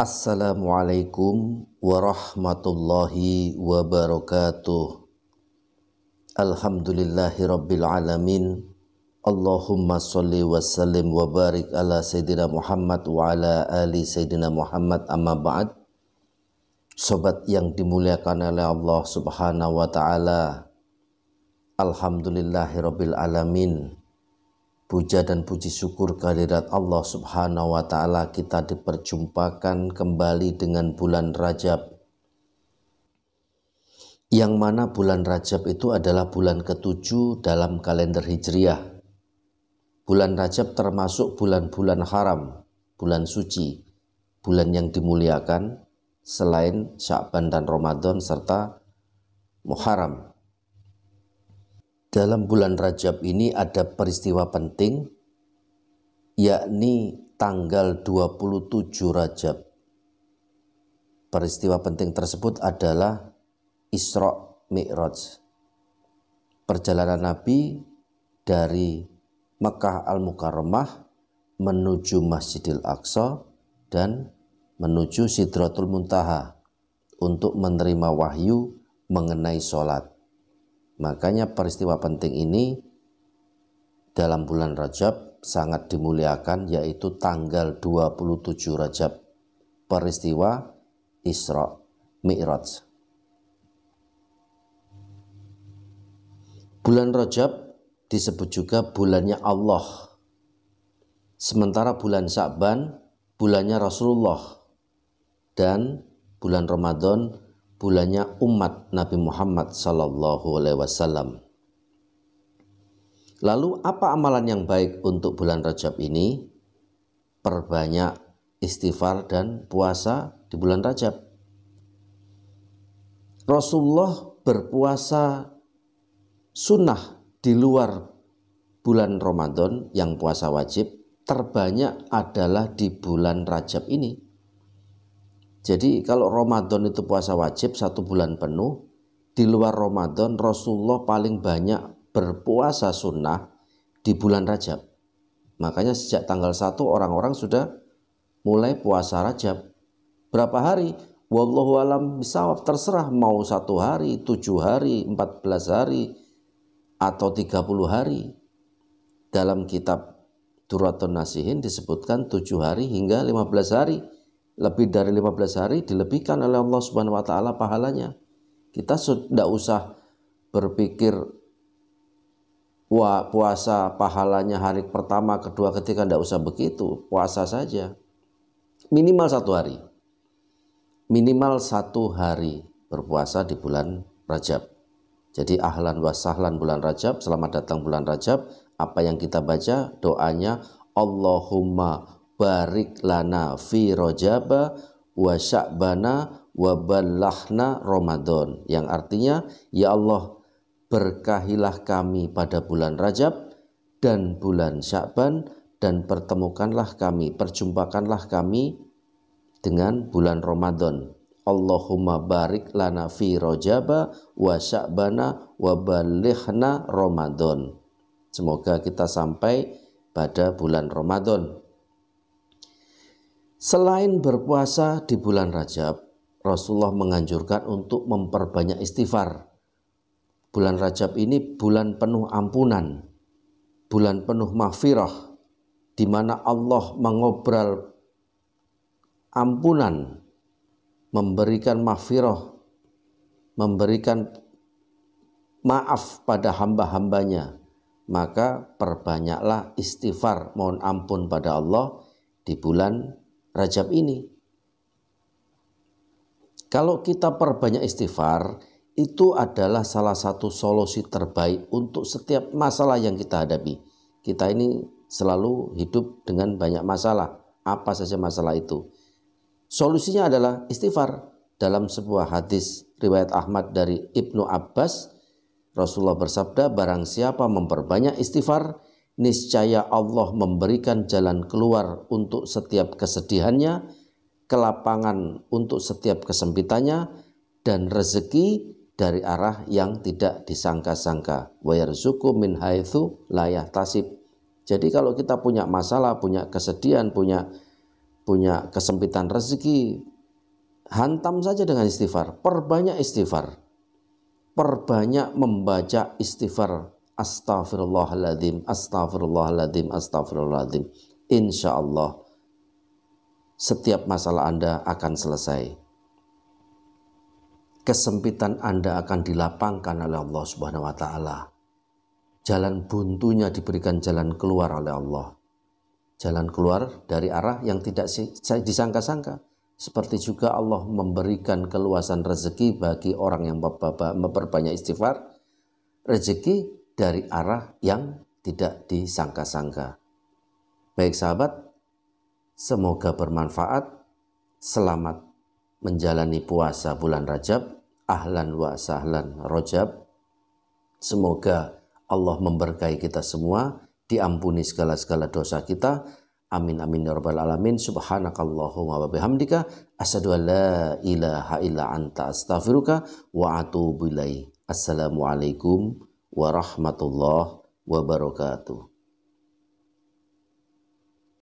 Assalamualaikum warahmatullahi wabarakatuh. Alhamdulillahi rabbil alamin. Allahumma sholli wa sallim wa barik ala sayyidina Muhammad wa ala ali sayyidina Muhammad amma ba'd. Sobat yang dimuliakan oleh Allah Subhanahu wa taala. Alhamdulillahi rabbil alamin puja dan puji syukur kehadirat Allah Subhanahu wa taala kita diperjumpakan kembali dengan bulan Rajab. Yang mana bulan Rajab itu adalah bulan ketujuh dalam kalender Hijriah. Bulan Rajab termasuk bulan-bulan haram, bulan suci, bulan yang dimuliakan selain Syakban dan Ramadan serta Muharram dalam bulan Rajab ini ada peristiwa penting yakni tanggal 27 Rajab. Peristiwa penting tersebut adalah Isra Mi'raj. Perjalanan Nabi dari Mekah Al-Mukarramah menuju Masjidil Aqsa dan menuju Sidratul Muntaha untuk menerima wahyu mengenai sholat. Makanya peristiwa penting ini dalam bulan Rajab sangat dimuliakan yaitu tanggal 27 Rajab. Peristiwa Isra Mi'raj. Bulan Rajab disebut juga bulannya Allah. Sementara bulan Sa'ban bulannya Rasulullah dan bulan Ramadan bulannya umat Nabi Muhammad Sallallahu Alaihi Wasallam. Lalu apa amalan yang baik untuk bulan Rajab ini? Perbanyak istighfar dan puasa di bulan Rajab. Rasulullah berpuasa sunnah di luar bulan Ramadan yang puasa wajib terbanyak adalah di bulan Rajab ini jadi kalau Ramadan itu puasa wajib satu bulan penuh, di luar Ramadan Rasulullah paling banyak berpuasa sunnah di bulan Rajab. Makanya sejak tanggal 1 orang-orang sudah mulai puasa Rajab. Berapa hari? Wallahu alam bisawab terserah mau satu hari, tujuh hari, empat belas hari, atau tiga puluh hari. Dalam kitab Duratun Nasihin disebutkan tujuh hari hingga lima belas hari lebih dari 15 hari dilebihkan oleh Allah Subhanahu wa taala pahalanya. Kita tidak usah berpikir puasa pahalanya hari pertama, kedua, ketiga tidak usah begitu. Puasa saja. Minimal satu hari. Minimal satu hari berpuasa di bulan Rajab. Jadi ahlan wa sahlan bulan Rajab, selamat datang bulan Rajab. Apa yang kita baca doanya Allahumma barik lana fi rojaba wa sya'bana wa ballahna Ramadan yang artinya ya Allah berkahilah kami pada bulan Rajab dan bulan Sya'ban dan pertemukanlah kami perjumpakanlah kami dengan bulan Ramadan Allahumma barik lana fi rojaba wa sya'bana wa balighna Ramadan. Semoga kita sampai pada bulan Ramadan. Selain berpuasa di bulan Rajab, Rasulullah menganjurkan untuk memperbanyak istighfar. Bulan Rajab ini bulan penuh ampunan, bulan penuh mahfirah, di mana Allah mengobral ampunan, memberikan mahfirah, memberikan maaf pada hamba-hambanya. Maka perbanyaklah istighfar, mohon ampun pada Allah di bulan Rajab ini. Kalau kita perbanyak istighfar, itu adalah salah satu solusi terbaik untuk setiap masalah yang kita hadapi. Kita ini selalu hidup dengan banyak masalah, apa saja masalah itu. Solusinya adalah istighfar. Dalam sebuah hadis riwayat Ahmad dari Ibnu Abbas, Rasulullah bersabda, barang siapa memperbanyak istighfar, niscaya Allah memberikan jalan keluar untuk setiap kesedihannya, kelapangan untuk setiap kesempitannya, dan rezeki dari arah yang tidak disangka-sangka. min haitsu layah tasib. Jadi kalau kita punya masalah, punya kesedihan, punya punya kesempitan rezeki, hantam saja dengan istighfar. Perbanyak istighfar. Perbanyak membaca istighfar Astaghfirullahaladzim, astaghfirullahaladzim, astaghfirullahaladzim. Insya Allah, setiap masalah Anda akan selesai. Kesempitan Anda akan dilapangkan oleh Allah Subhanahu wa Ta'ala. Jalan buntunya diberikan jalan keluar oleh Allah. Jalan keluar dari arah yang tidak disangka-sangka. Seperti juga Allah memberikan keluasan rezeki bagi orang yang memperbanyak istighfar. Rezeki dari arah yang tidak disangka-sangka. Baik sahabat, semoga bermanfaat. Selamat menjalani puasa bulan Rajab. Ahlan wa sahlan Rajab. Semoga Allah memberkahi kita semua, diampuni segala-segala dosa kita. Amin amin ya rabbal alamin. Subhanakallahumma wa bihamdika asyhadu an la ilaha illa anta astaghfiruka wa atubu ilaik. Assalamualaikum warahmatullahi wabarakatuh.